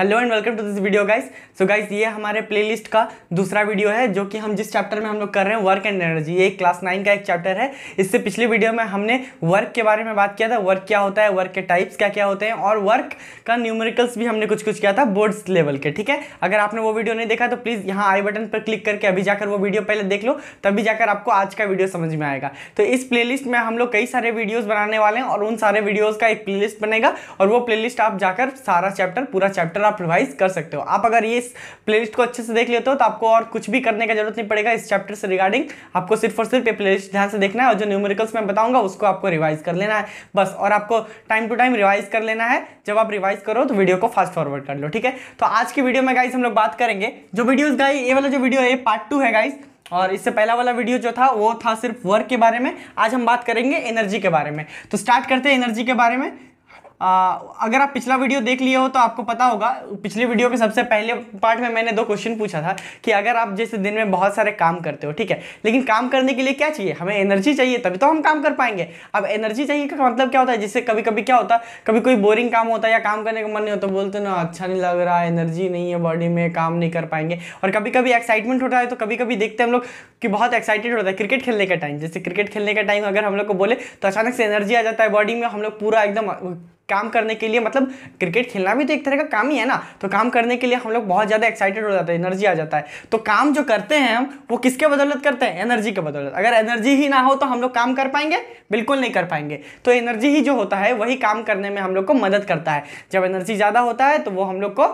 hello and welcome to this video guys so guys ये हमारे playlist का दूसरा वीडियो है जो कि हम जिस चैप्टर में हम लोग कर रहे हैं वर्क एंड एनर्जी ये क्लास नाइन का एक चैप्टर है इससे पिछले वीडियो में हमने वर्क के बारे में बात किया था वर्क क्या होता है वर्क के टाइप्स क्या क्या होते हैं और वर्क का न्यूमरिकल्स भी हमने कुछ कुछ किया था बोर्ड्स लेवल के ठीक है अगर आपने वो वीडियो नहीं देखा तो प्लीज़ यहाँ आई बटन पर क्लिक करके अभी जाकर वो वीडियो पहले देख लो तभी जाकर आपको आज का वीडियो समझ में आएगा तो इस प्ले में हम लोग कई सारे वीडियोज़ बनाने वाले हैं और उन सारे वीडियोज़ का एक प्ले बनेगा और वो प्ले आप जाकर सारा चैप्टर पूरा चैप्टर आप रिवाइज कर सकते हो आप अगर ये इस प्ले को अच्छे से देख लेते हो तो आपको और कुछ भी करने का जरूरत नहीं पड़ेगा इस चैप्टर से रिगार्डिंग आपको सिर्फ और सिर्फ प्ले लिस्ट ध्यान से देखना है और जो न्यूमेरिकल्स मैं बताऊंगा उसको आपको रिवाइज कर लेना है बस और आपको टाइम टू टाइम रिवाइज कर लेना है जब आप रिवाइज करो तो वीडियो को फास्ट फॉरवर्ड कर लो ठीक है तो आज की वीडियो में गाइस हम लोग बात करेंगे जो वीडियो गाई ये वाला जो वीडियो है पार्ट टू है गाइस और इससे पहला वाला वीडियो जो था वो था सिर्फ वर्क के बारे में आज हम बात करेंगे एनर्जी के बारे में तो स्टार्ट करते हैं एनर्जी के बारे में आ, अगर आप पिछला वीडियो देख लिए हो तो आपको पता होगा पिछले वीडियो के सबसे पहले पार्ट में मैंने दो क्वेश्चन पूछा था कि अगर आप जैसे दिन में बहुत सारे काम करते हो ठीक है लेकिन काम करने के लिए क्या चाहिए हमें एनर्जी चाहिए तभी तो हम काम कर पाएंगे अब एनर्जी चाहिए का मतलब क्या होता है जिससे कभी कभी क्या होता है कभी कोई बोरिंग काम होता है या काम करने का मन नहीं होता बोलते ना अच्छा नहीं लग रहा एनर्जी नहीं है बॉडी में काम नहीं कर पाएंगे और कभी कभी एक्साइटमेंट होता है तो कभी कभी देखते हैं हम लोग कि बहुत एक्साइटेड होता है क्रिकेट खेलने का टाइम जैसे क्रिकेट खेलने का टाइम अगर हम लोग को बोले तो अचानक से एनर्जी आ जाता है बॉडी में हम लोग पूरा एकदम काम करने के लिए मतलब क्रिकेट खेलना भी तो एक तरह का काम ही है ना तो काम करने के लिए हम लोग बहुत ज़्यादा एक्साइटेड हो जाता है एनर्जी आ जाता है तो काम जो करते हैं हम वो किसके बदौलत करते हैं एनर्जी के बदौलत अगर एनर्जी ही ना हो तो हम लोग काम कर पाएंगे बिल्कुल नहीं कर पाएंगे तो एनर्जी ही जो होता है वही काम करने में हम लोग को मदद करता है जब एनर्जी ज़्यादा होता है तो वो हम लोग को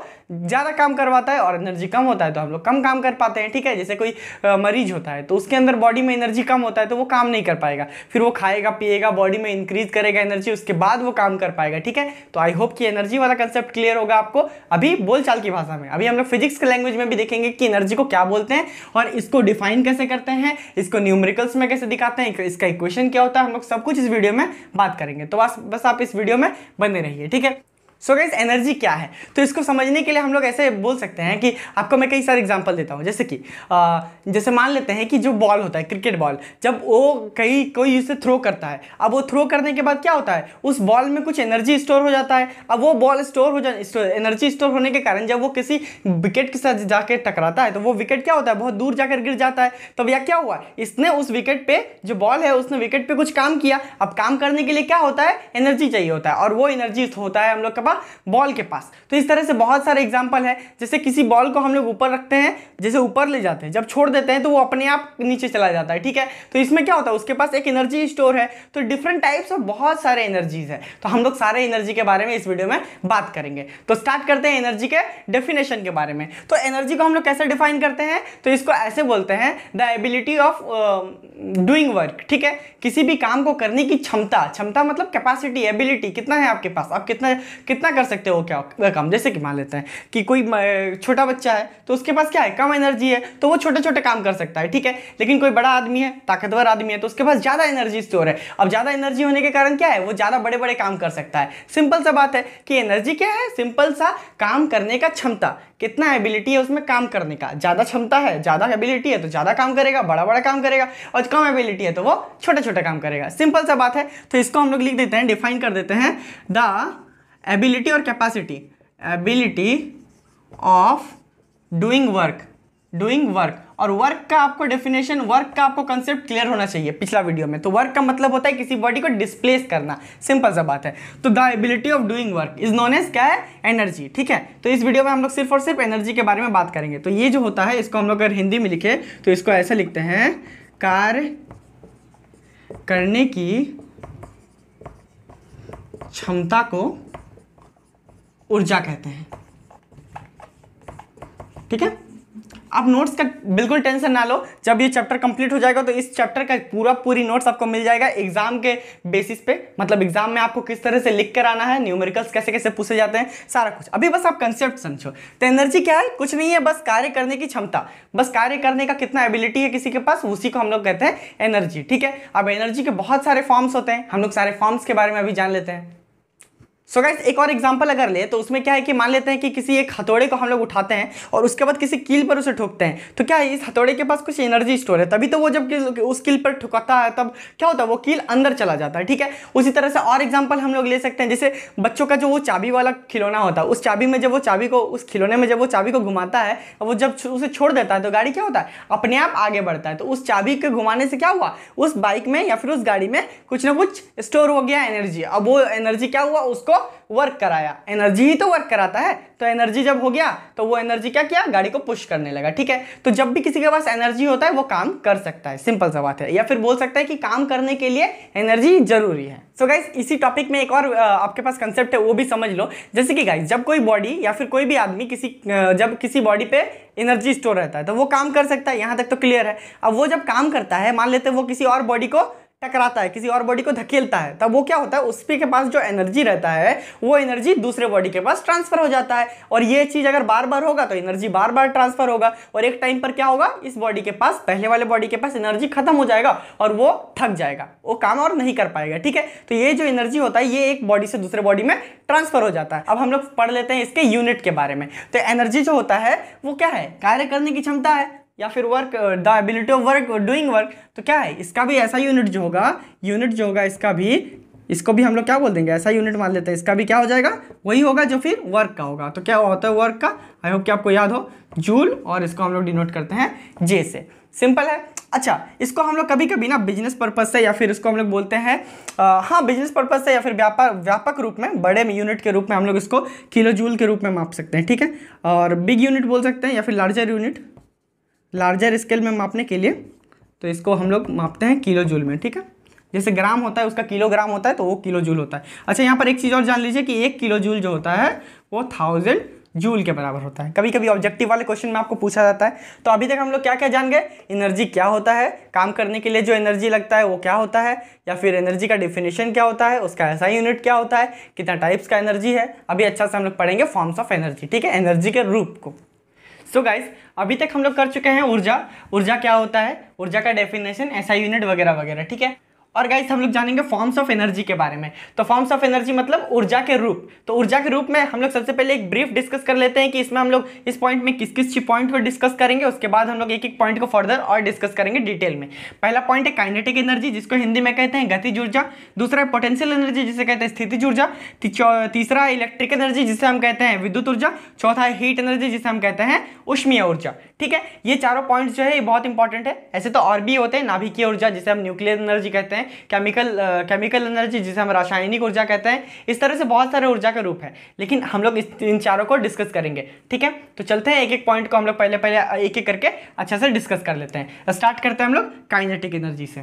ज़्यादा काम करवाता है और एनर्जी कम होता है तो हम लोग कम काम कर पाते हैं ठीक है जैसे कोई मरीज होता है तो उसके अंदर बॉडी में एनर्जी कम होता है तो वो काम नहीं कर पाएगा फिर वो खाएगा पिएगा बॉडी में इंक्रीज करेगा एनर्जी उसके बाद वो काम कर पाएगा ठीक है तो आई होप कि एनर्जी वाला कंसेप्ट क्लियर होगा आपको अभी बोलचाल की भाषा में अभी हम लोग फिजिक्स के लैंग्वेज में भी देखेंगे कि एनर्जी को क्या बोलते हैं और इसको डिफाइन कैसे करते हैं इसको न्यूमरिकल्स में कैसे दिखाते हैं इसका इक्वेशन क्या होता है हम लोग सब कुछ इस वीडियो में बात करेंगे तो बस बस आप इस वीडियो में बने रहिए ठीक है सो गैस एनर्जी क्या है तो इसको समझने के लिए हम लोग ऐसे बोल सकते हैं कि आपको मैं कई सारे एग्जांपल देता हूँ जैसे कि आ, जैसे मान लेते हैं कि जो बॉल होता है क्रिकेट बॉल जब वो कहीं कोई उसे थ्रो करता है अब वो थ्रो करने के बाद क्या होता है उस बॉल में कुछ एनर्जी स्टोर हो जाता है अब वो बॉल स्टोर हो जा एनर्जी स्टोर होने के कारण जब वो किसी विकेट के साथ जाकर टकराता है तो वो विकेट क्या होता है बहुत दूर जाकर गिर जाता है तो भैया क्या हुआ इसने उस विकेट पर जो बॉल है उसने विकेट पर कुछ काम किया अब काम करने के लिए क्या होता है एनर्जी चाहिए होता है और वो एनर्जी होता है हम लोग का मरतबा बॉल के पास तो इस तरह से बहुत सारे एग्जाम्पल है जैसे किसी बॉल को हम लोग ऊपर रखते हैं जैसे ऊपर ले जाते हैं जब छोड़ देते हैं तो वो अपने आप नीचे चला जाता है ठीक है तो इसमें क्या होता है उसके पास एक एनर्जी स्टोर है तो डिफरेंट टाइप्स ऑफ बहुत सारे एनर्जीज है तो हम लोग सारे एनर्जी के बारे में इस वीडियो में बात करेंगे तो स्टार्ट करते हैं एनर्जी के डेफिनेशन के बारे में तो एनर्जी को हम लोग कैसे डिफाइन करते हैं तो इसको ऐसे बोलते हैं the ability of doing work ठीक है किसी भी काम को करने की क्षमता क्षमता मतलब कैपेसिटी एबिलिटी कितना है आपके पास आप कितना कितना कितना कर सकते हो क्या काम जैसे कि मान लेते हैं कि कोई छोटा बच्चा है तो उसके पास क्या है कम एनर्जी है तो वो छोटे छोटे काम कर सकता है ठीक है लेकिन कोई बड़ा आदमी है ताकतवर आदमी है तो उसके पास ज़्यादा एनर्जी स्टोर है अब ज़्यादा एनर्जी होने के कारण क्या है वो ज़्यादा बड़े बड़े काम कर सकता है सिंपल सा बात है कि एनर्जी क्या है सिंपल सा काम करने का क्षमता कितना एबिलिटी है उसमें काम करने का ज़्यादा क्षमता है ज़्यादा एबिलिटी है तो ज़्यादा काम करेगा बड़ा बड़ा काम करेगा और कम एबिलिटी है तो वो छोटे छोटे काम करेगा सिंपल सा बात है तो इसको हम लोग लिख देते हैं डिफाइन कर देते हैं द एबिलिटी और capacity ability of doing work doing work और वर्क का आपको डेफिनेशन वर्क का आपको कंसेप्ट क्लियर होना चाहिए पिछला वीडियो में तो वर्क का मतलब होता है किसी बॉडी को डिस्प्लेस करना सिंपल सा बात है तो the ability of doing work is known as क्या है एनर्जी ठीक है तो इस वीडियो में हम लोग सिर्फ और सिर्फ एनर्जी के बारे में बात करेंगे तो ये जो होता है इसको हम लोग अगर हिंदी में लिखे तो इसको ऐसे लिखते हैं कार्य करने की क्षमता को ऊर्जा कहते हैं ठीक है आप नोट्स का बिल्कुल टेंशन ना लो जब ये चैप्टर कंप्लीट हो जाएगा तो इस चैप्टर का पूरा पूरी नोट्स आपको मिल जाएगा एग्जाम के बेसिस पे मतलब एग्जाम में आपको किस तरह से लिख कर आना है न्यूमेरिकल्स कैसे कैसे पूछे जाते हैं सारा कुछ अभी बस आप कंसेप्ट समझो तो एनर्जी क्या है कुछ नहीं है बस कार्य करने की क्षमता बस कार्य करने का कितना एबिलिटी है किसी के पास उसी को हम लोग कहते हैं एनर्जी ठीक है अब एनर्जी के बहुत सारे फॉर्म्स होते हैं हम लोग सारे फॉर्म्स के बारे में अभी जान लेते हैं सो so गाइज एक और एग्जाम्पल अगर ले तो उसमें क्या है कि मान लेते हैं कि किसी एक हथौड़े को हम लोग उठाते हैं और उसके बाद किसी कील पर उसे ठोकते हैं तो क्या है इस हथौड़े के पास कुछ एनर्जी स्टोर है तभी तो वो जब उस कील पर ठुकाता है तब क्या होता है वो कील अंदर चला जाता है ठीक है उसी तरह से और एग्जाम्पल हम लोग ले सकते हैं जैसे बच्चों का जो वो चाबी वाला खिलौना होता है उस चाबी में जब वो चाबी को उस खिलौने में जब वो चाबी को घुमाता है वो जब उसे छोड़ देता है तो गाड़ी क्या होता है अपने आप आगे बढ़ता है तो उस चाबी के घुमाने से क्या हुआ उस बाइक में या फिर उस गाड़ी में कुछ ना कुछ स्टोर हो गया एनर्जी अब वो एनर्जी क्या हुआ उसको वर्क कराया एनर्जी ही तो वर्क कराता है तो एनर्जी जब हो गया तो वो एनर्जी क्या किया गाड़ी को पुश करने लगा ठीक है तो जब भी किसी के पास एनर्जी होता है वो काम कर सकता है सिंपल सा बात है या फिर बोल सकता है कि काम करने के लिए एनर्जी जरूरी है सो so गाइज इसी टॉपिक में एक और आपके पास कंसेप्ट है वो भी समझ लो जैसे कि गाइज जब कोई बॉडी या फिर कोई भी आदमी किसी जब किसी बॉडी पे एनर्जी स्टोर रहता है तो वो काम कर सकता है यहाँ तक तो क्लियर है अब वो जब काम करता है मान लेते हैं वो किसी और बॉडी को टकराता है किसी और बॉडी को धकेलता है तब वो क्या होता है उसपी के पास जो एनर्जी रहता है वो एनर्जी दूसरे बॉडी के पास ट्रांसफर हो जाता है और ये चीज़ अगर बार बार होगा तो एनर्जी बार बार ट्रांसफर होगा और एक टाइम पर क्या होगा इस बॉडी के पास पहले वाले बॉडी के पास एनर्जी खत्म हो जाएगा और वो थक जाएगा वो काम और नहीं कर पाएगा ठीक है तो ये जो एनर्जी होता है ये एक बॉडी से दूसरे बॉडी में ट्रांसफर हो जाता है अब हम लोग पढ़ लेते हैं इसके यूनिट के बारे में तो एनर्जी जो होता है वो क्या है कार्य करने की क्षमता है या फिर work the ability of work doing work तो क्या है इसका भी ऐसा यूनिट जो होगा यूनिट जो होगा इसका भी इसको भी हम लोग क्या बोल देंगे ऐसा यूनिट मान लेते हैं इसका भी क्या हो जाएगा वही होगा जो फिर वर्क का होगा तो क्या होता है वर्क का आई होप कि आपको याद हो जूल और इसको हम लोग डिनोट करते हैं जे से सिंपल है अच्छा इसको हम लोग कभी कभी ना बिजनेस पर्पज से या फिर इसको हम लोग बोलते हैं uh, हाँ बिजनेस पर्पज से या फिर व्यापार व्यापक रूप में बड़े यूनिट के रूप में हम लोग इसको किलो जूल के रूप में माप सकते हैं ठीक है और बिग यूनिट बोल सकते हैं या फिर लार्जर यूनिट लार्जर स्केल में मापने के लिए तो इसको हम लोग मापते हैं किलो जूल में ठीक है जैसे ग्राम होता है उसका किलोग्राम होता है तो वो किलो जूल होता है अच्छा यहाँ पर एक चीज़ और जान लीजिए कि एक किलो जूल जो होता है वो थाउजेंड जूल के बराबर होता है कभी कभी ऑब्जेक्टिव वाले क्वेश्चन में आपको पूछा जाता है तो अभी तक हम लोग क्या क्या जान गए एनर्जी क्या होता है काम करने के लिए जो एनर्जी लगता है वो क्या होता है या फिर एनर्जी का डिफिनेशन क्या होता है उसका ऐसा यूनिट क्या होता है कितना टाइप्स का एनर्जी है अभी अच्छा से हम लोग पढ़ेंगे फॉर्म्स ऑफ एनर्जी ठीक है एनर्जी के रूप को सो so गाइज अभी तक हम लोग कर चुके हैं ऊर्जा ऊर्जा क्या होता है ऊर्जा का डेफिनेशन एसआई यूनिट वगैरह वगैरह ठीक है और गाइस हम लोग जानेंगे फॉर्म्स ऑफ एनर्जी के बारे में तो फॉर्म्स ऑफ एनर्जी मतलब ऊर्जा के रूप तो ऊर्जा के रूप में हम लोग सबसे पहले एक ब्रीफ डिस्कस कर लेते हैं कि इसमें हम लोग इस पॉइंट में किस किस पॉइंट को डिस्कस करेंगे उसके बाद हम लोग एक एक पॉइंट को फर्दर और डिस्कस करेंगे डिटेल में पहला पॉइंट है काइनेटिक एनर्जी जिसको हिंदी में कहते हैं गतिज ऊर्जा दूसरा है पोटेंशियल एनर्जी जिसे कहते हैं स्थिति ऊर्जा तीसरा है इलेक्ट्रिक एनर्जी जिसे हम कहते हैं विद्युत ऊर्जा चौथा है हीट एनर्जी जिसे हम कहते हैं उष्मीय ऊर्जा ठीक है ये चारों पॉइंट जो है ये बहुत इंपॉर्टेंट है ऐसे तो और भी होते हैं नाभिकीय ऊर्जा जिसे हम न्यूक्लियर एनर्जी कहते हैं केमिकल केमिकल एनर्जी जिसे हम रासायनिक ऊर्जा कहते हैं इस तरह से बहुत सारे ऊर्जा के रूप हैं लेकिन हम लोग इस इन चारों को डिस्कस करेंगे ठीक है तो चलते हैं एक एक पॉइंट को हम लोग पहले पहले एक एक करके अच्छा से डिस्कस कर लेते हैं स्टार्ट तो करते हैं हम लोग काइनेटिक एनर्जी से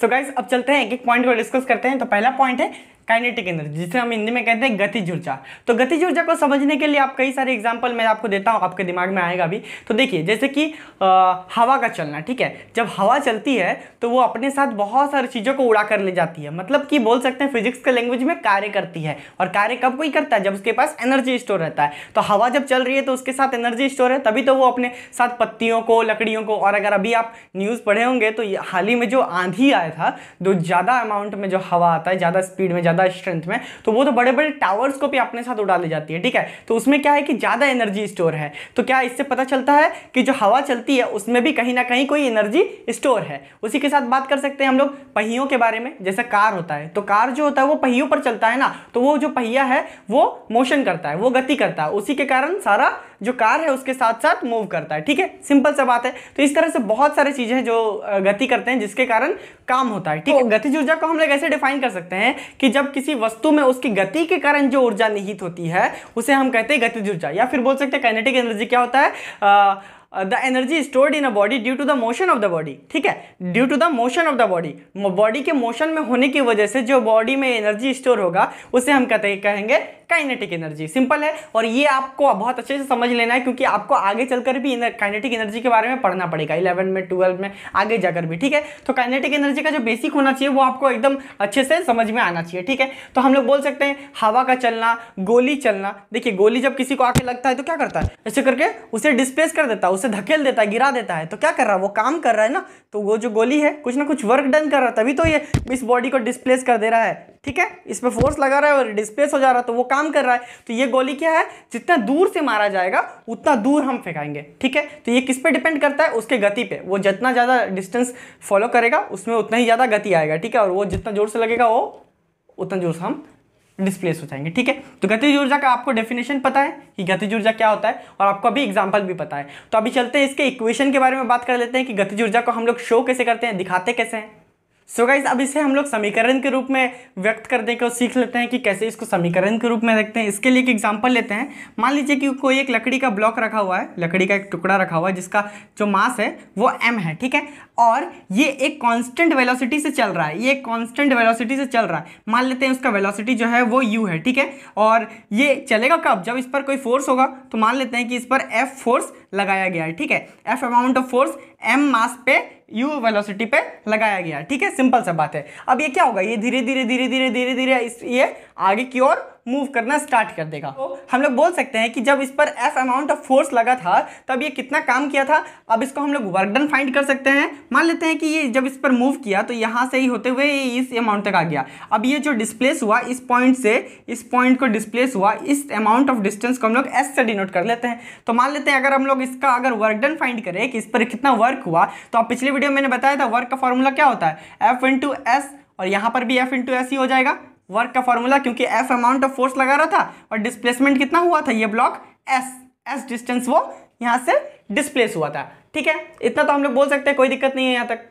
सो so गाइज अब चलते हैं एक एक पॉइंट को डिस्कस करते हैं तो पहला पॉइंट है काइनेटिक एनर्जी जिसे हम हिंदी में कहते हैं गतिज ऊर्जा तो गतिज ऊर्जा को समझने के लिए आप कई सारे एग्जाम्पल मैं आपको देता हूँ आपके दिमाग में आएगा भी तो देखिए जैसे कि आ, हवा का चलना ठीक है जब हवा चलती है तो वो अपने साथ बहुत सारी चीज़ों को उड़ा कर ले जाती है मतलब कि बोल सकते हैं फिजिक्स के लैंग्वेज में कार्य करती है और कार्य कब कोई करता है जब उसके पास एनर्जी स्टोर रहता है तो हवा जब चल रही है तो उसके साथ एनर्जी स्टोर है तभी तो वो अपने साथ पत्तियों को लकड़ियों को और अगर अभी आप न्यूज़ पढ़े होंगे तो हाल ही में जो आंधी आया था तो ज़्यादा अमाउंट में जो हवा आता है ज़्यादा स्पीड में ज़्यादा स्ट्रेंथ में तो वो तो बड़े बड़े टावर्स को भी अपने साथ उड़ा ले जाती है ठीक है तो उसमें क्या है कि ज़्यादा एनर्जी स्टोर है तो क्या इससे पता चलता है कि जो हवा चलती है उसमें भी कहीं ना कहीं कोई एनर्जी स्टोर है उसी के साथ बात कर सकते हैं हम लोग पहियों के बारे में जैसे कार होता है तो कार जो होता है वो पहियों पर चलता है ना तो वो जो पहिया है वो मोशन करता है वो गति करता है उसी के कारण सारा जो कार है उसके साथ साथ मूव करता है ठीक है सिंपल सा बात है तो इस तरह से बहुत सारी चीजें हैं जो गति करते हैं जिसके कारण काम होता है ठीक है तो गतिज ऊर्जा को हम लोग ऐसे डिफाइन कर सकते हैं कि जब जब किसी वस्तु में उसकी गति के कारण जो ऊर्जा निहित होती है उसे हम कहते हैं गतिज ऊर्जा या फिर बोल सकते हैं काइनेटिक एनर्जी क्या होता है the energy stored in a body due to the motion of the body ठीक है due to the motion of the body body के मोशन में होने की वजह से जो बॉडी में एनर्जी स्टोर होगा उसे हम कहते कहेंगे काइनेटिक एनर्जी सिंपल है और ये आपको बहुत अच्छे से समझ लेना है क्योंकि आपको आगे चलकर भी काइनेटिक एनर्जी के बारे में पढ़ना पड़ेगा इलेवन में ट्वेल्व में आगे जाकर भी ठीक है तो काइनेटिक एनर्जी का जो बेसिक होना चाहिए वो आपको एकदम अच्छे से समझ में आना चाहिए ठीक है तो हम लोग बोल सकते हैं हवा का चलना गोली चलना देखिए गोली जब किसी को आके लगता है तो क्या करता है ऐसे करके उसे डिस्प्लेस कर देता है उसे धकेल देता है गिरा देता है तो क्या कर रहा है वो काम कर रहा है ना तो वो जो गोली है कुछ ना कुछ वर्क डन कर रहा है तभी तो ये इस बॉडी को डिस्प्लेस कर दे रहा है ठीक है इस पर फोर्स लगा रहा है और डिस्प्लेस हो जा रहा है तो वो काम कर रहा है तो ये गोली क्या है जितना दूर से मारा जाएगा उतना दूर हम फेंकाएंगे ठीक है तो ये किस पे डिपेंड करता है उसके गति पे वो जितना ज़्यादा डिस्टेंस फॉलो करेगा उसमें उतना ही ज़्यादा गति आएगा ठीक है और वो जितना जोर से लगेगा वो उतना जोर से हम डिस्प्लेस हो जाएंगे ठीक है तो गतिज ऊर्जा का आपको डेफिनेशन पता है कि गतिज ऊर्जा क्या होता है और आपको अभी एग्जाम्पल भी पता है तो अभी चलते हैं इसके इक्वेशन के बारे में बात कर लेते हैं कि गतिज ऊर्जा को हम लोग शो कैसे करते हैं दिखाते कैसे हैं सो गाइज अब इसे हम लोग समीकरण के रूप में व्यक्त करने को सीख लेते हैं कि कैसे इसको समीकरण के रूप में रखते हैं इसके लिए एक एग्जाम्पल लेते हैं मान लीजिए कि कोई एक लकड़ी का ब्लॉक रखा हुआ है लकड़ी का एक टुकड़ा रखा हुआ है जिसका जो मास है वो एम है ठीक है और ये एक कांस्टेंट वेलोसिटी से चल रहा है ये एक कॉन्स्टेंट वेलोसिटी से चल रहा है मान लेते हैं उसका वेलोसिटी जो है वो यू है ठीक है और ये चलेगा कब जब इस पर कोई फोर्स होगा तो मान लेते हैं कि इस पर एफ फोर्स लगाया गया है ठीक है F amount of force M mass पे यू वेलोसिटी पे लगाया गया ठीक है सिंपल सा बात है अब ये क्या होगा ये धीरे धीरे धीरे धीरे धीरे धीरे ये आगे की ओर मूव करना स्टार्ट कर देगा तो हम लोग बोल सकते हैं कि जब इस पर एफ अमाउंट ऑफ फोर्स लगा था तब ये कितना काम किया था अब इसको हम लोग वर्क डन फाइंड कर सकते हैं मान लेते हैं कि ये जब इस पर मूव किया तो यहाँ से ही होते हुए ये इस अमाउंट तक आ गया अब ये जो डिस्प्लेस हुआ इस पॉइंट से इस पॉइंट को डिस्प्लेस हुआ इस अमाउंट ऑफ डिस्टेंस को हम लोग एस से डिनोट कर लेते हैं तो मान लेते हैं अगर हम लोग इसका अगर वर्क डन फाइंड करें कि इस पर कितना वर्क हुआ तो आप पिछले वीडियो में मैंने बताया था वर्क का फॉर्मूला क्या होता है एफ इंटू एस और यहाँ पर भी एफ इंटू एस ही हो जाएगा वर्क का फॉर्मूला क्योंकि एफ अमाउंट ऑफ फोर्स लगा रहा था और डिस्प्लेसमेंट कितना हुआ था ये ब्लॉक एस एस डिस्टेंस वो यहाँ से डिस्प्लेस हुआ था ठीक है इतना तो हम लोग बोल सकते हैं कोई दिक्कत नहीं है यहाँ तक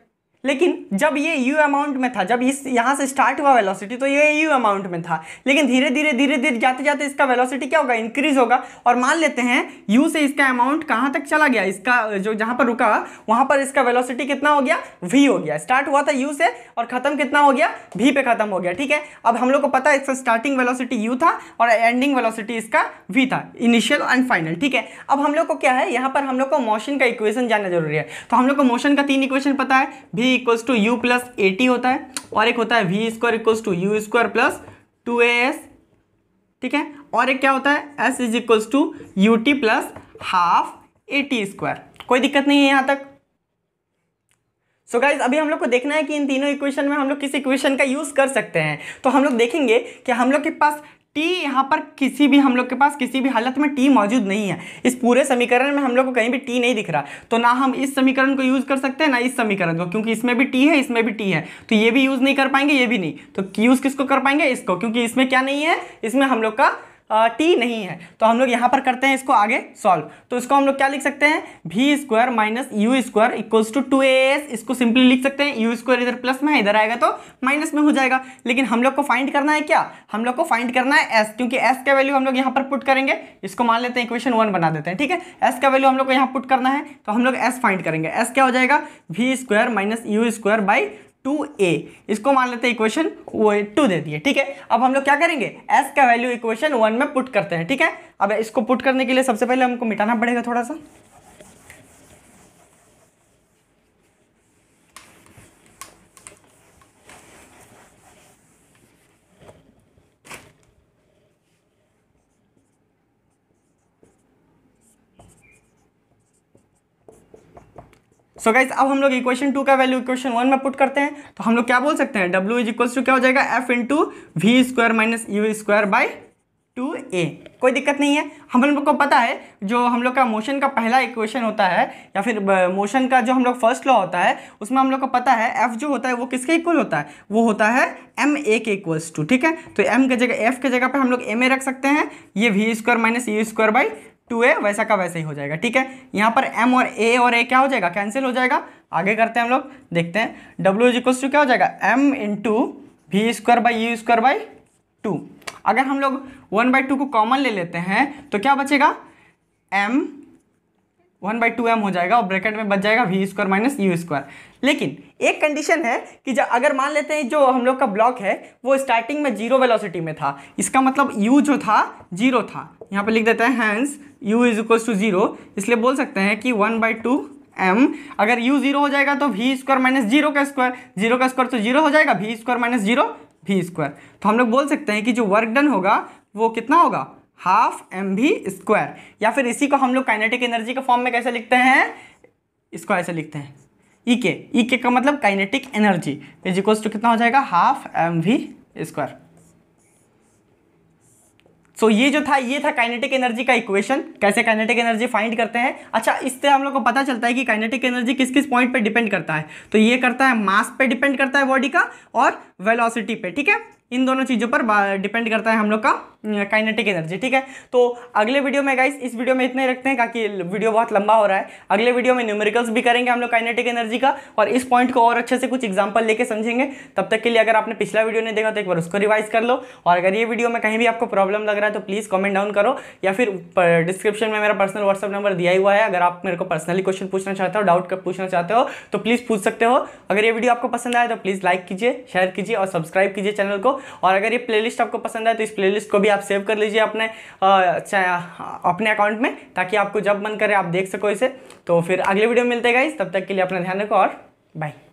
लेकिन जब ये यू अमाउंट में था जब इस यहाँ से स्टार्ट हुआ वेलोसिटी तो ये यू अमाउंट में था लेकिन धीरे धीरे धीरे धीरे जाते जाते इसका वेलोसिटी क्या होगा इंक्रीज होगा और मान लेते हैं यू से इसका अमाउंट कहाँ तक चला गया इसका जो जहाँ पर रुका वहाँ पर इसका वेलोसिटी कितना हो गया वी हो गया स्टार्ट हुआ था यू से और ख़त्म कितना हो गया वी पे ख़त्म हो गया ठीक है अब हम लोग को पता है इसका स्टार्टिंग वेलोसिटी यू था और एंडिंग वेलोसिटी इसका वी था इनिशियल एंड फाइनल ठीक है अब हम लोग को क्या है यहाँ पर हम लोग को मोशन का इक्वेशन जानना जरूरी है तो हम लोग को मोशन का तीन इक्वेशन पता है भी V equals to U plus A T होता है और एक होता है V square equals to U square plus two A S ठीक है और एक क्या होता है S is equals to U T plus half A T square कोई दिक्कत नहीं है यहां तक सो so गाइज अभी हम लोग को देखना है कि इन तीनों इक्वेशन में हम लोग किस इक्वेशन का यूज़ कर सकते हैं तो हम लोग देखेंगे कि हम लोग के पास टी यहाँ पर किसी भी हम लोग के पास किसी भी हालत में टी मौजूद नहीं है इस पूरे समीकरण में हम लोग को कहीं भी टी नहीं दिख रहा तो ना हम इस समीकरण को यूज़ कर सकते हैं ना इस समीकरण को क्योंकि इसमें भी टी है इसमें भी टी है तो ये भी यूज़ नहीं कर पाएंगे ये भी नहीं तो यूज़ किसको कर पाएंगे इसको क्योंकि इसमें क्या नहीं है इसमें हम लोग का टी नहीं है तो हम लोग यहाँ पर करते हैं इसको आगे सॉल्व तो इसको हम लोग क्या लिख सकते हैं भी square minus U square equals to two A S इसको सिंपली लिख सकते हैं यू स्क्वायर इधर प्लस में है इधर आएगा तो माइनस में हो जाएगा लेकिन हम लोग को फाइंड करना है क्या हम लोग को फाइंड करना है एस क्योंकि एस का वैल्यू हम लोग यहाँ पर पुट करेंगे इसको मान लेते हैं इक्वेशन वन बना देते हैं ठीक है एस का वैल्यू हम लोग को यहाँ पुट करना है तो हम लोग एस फाइंड करेंगे एस क्या हो जाएगा we square minus U square by two A इसको मान लेते हैं इक्वेशन टू दे दिए ठीक है अब हम लोग क्या करेंगे एस का वैल्यू इक्वेशन वन में पुट करते हैं ठीक है अब इसको पुट करने के लिए सबसे पहले हमको मिटाना पड़ेगा थोड़ा सा सो so गाइज अब हम लोग इक्वेशन टू का वैल्यू इक्वेशन वन में पुट करते हैं तो हम लोग क्या बोल सकते हैं डब्ल्यू इज इक्वल्स टू क्या हो जाएगा F into V square minus U square by two A कोई दिक्कत नहीं है हम लोग को पता है जो हम लोग का मोशन का पहला इक्वेशन होता है या फिर मोशन का जो हम लोग फर्स्ट लॉ होता है उसमें हम लोग को पता है एफ जो होता है वो किसके इक्वल होता है वो होता है एम ए के इक्वल्स टू ठीक है तो एम के जगह एफ के जगह पे हम लोग एम ए रख सकते हैं ये V square minus U square by two A वैसा का वैसा ही हो जाएगा ठीक है यहाँ पर एम और ए और ए क्या हो जाएगा कैंसिल हो जाएगा आगे करते हैं हम लोग देखते हैं डब्ल्यू इज इक्वल्स टू क्या हो जाएगा M into V square by U square by two अगर हम लोग वन बाई टू को कॉमन ले लेते हैं तो क्या बचेगा M one by two M हो जाएगा और ब्रैकेट में बच जाएगा we square minus U square लेकिन एक कंडीशन है कि जब अगर मान लेते हैं जो हम लोग का ब्लॉक है वो स्टार्टिंग में जीरो वेलोसिटी में था इसका मतलब यू जो था जीरो था यहाँ पे लिख देते हैं hence u is equals to zero इसलिए बोल सकते हैं कि वन बाई टू एम अगर यू जीरो हो जाएगा तो वी स्क्वायर माइनस जीरो का स्क्वायर जीरो का स्क्वायर तो जीरो हो जाएगा we square minus zero v square तो हम लोग बोल सकते हैं कि जो वर्क डन होगा वो कितना होगा हाफ एम वी स्क्वायर या फिर इसी को हम लोग काइनेटिक एनर्जी के फॉर्म में कैसे लिखते हैं इसको ऐसे लिखते हैं ई के ई के का मतलब काइनेटिक एनर्जी इज टू कितना हो जाएगा half m v square so ये जो था ये था काइनेटिक एनर्जी का इक्वेशन कैसे काइनेटिक एनर्जी फाइंड करते हैं अच्छा इससे हम लोग को पता चलता है कि काइनेटिक एनर्जी किस किस पॉइंट पे डिपेंड करता है तो ये करता है मास पे डिपेंड करता है बॉडी का और वेलोसिटी पे ठीक है इन दोनों चीज़ों पर डिपेंड uh, करता है हम लोग का काइनेटिक एनर्जी ठीक है तो अगले वीडियो में गाइस इस वीडियो में इतने रखते हैं ताकि वीडियो बहुत लंबा हो रहा है अगले वीडियो में न्यूमेरिकल्स भी करेंगे हम लोग काइनेटिक एनर्जी का और इस पॉइंट को और अच्छे से कुछ एग्जाम्पल लेके समझेंगे तब तक के लिए अगर आपने पिछला वीडियो नहीं देखा तो एक बार उसको रिवाइज कर लो और अगर ये वीडियो में कहीं भी आपको प्रॉब्लम लग रहा है तो प्लीज़ कॉमेंट डाउन करो या फिर डिस्क्रिप्शन में मेरा पर्सनल व्हाट्सअप नंबर दिया हुआ है अगर आप मेरे को पर्सनली क्वेश्चन पूछना चाहते हो डाउट पूछना चाहते हो तो प्लीज़ पूछ सकते हो अगर ये वीडियो आपको पसंद आए तो प्लीज़ लाइक कीजिए शेयर कीजिए और सब्सक्राइब कीजिए चैनल को और अगर ये प्लेलिस्ट आपको पसंद आए तो इस प्लेलिस्ट को भी आप सेव कर लीजिए अपने अपने अकाउंट में ताकि आपको जब मन करे आप देख सको इसे तो फिर अगले वीडियो में मिलते गाइज तब तक के लिए अपना ध्यान रखो और बाय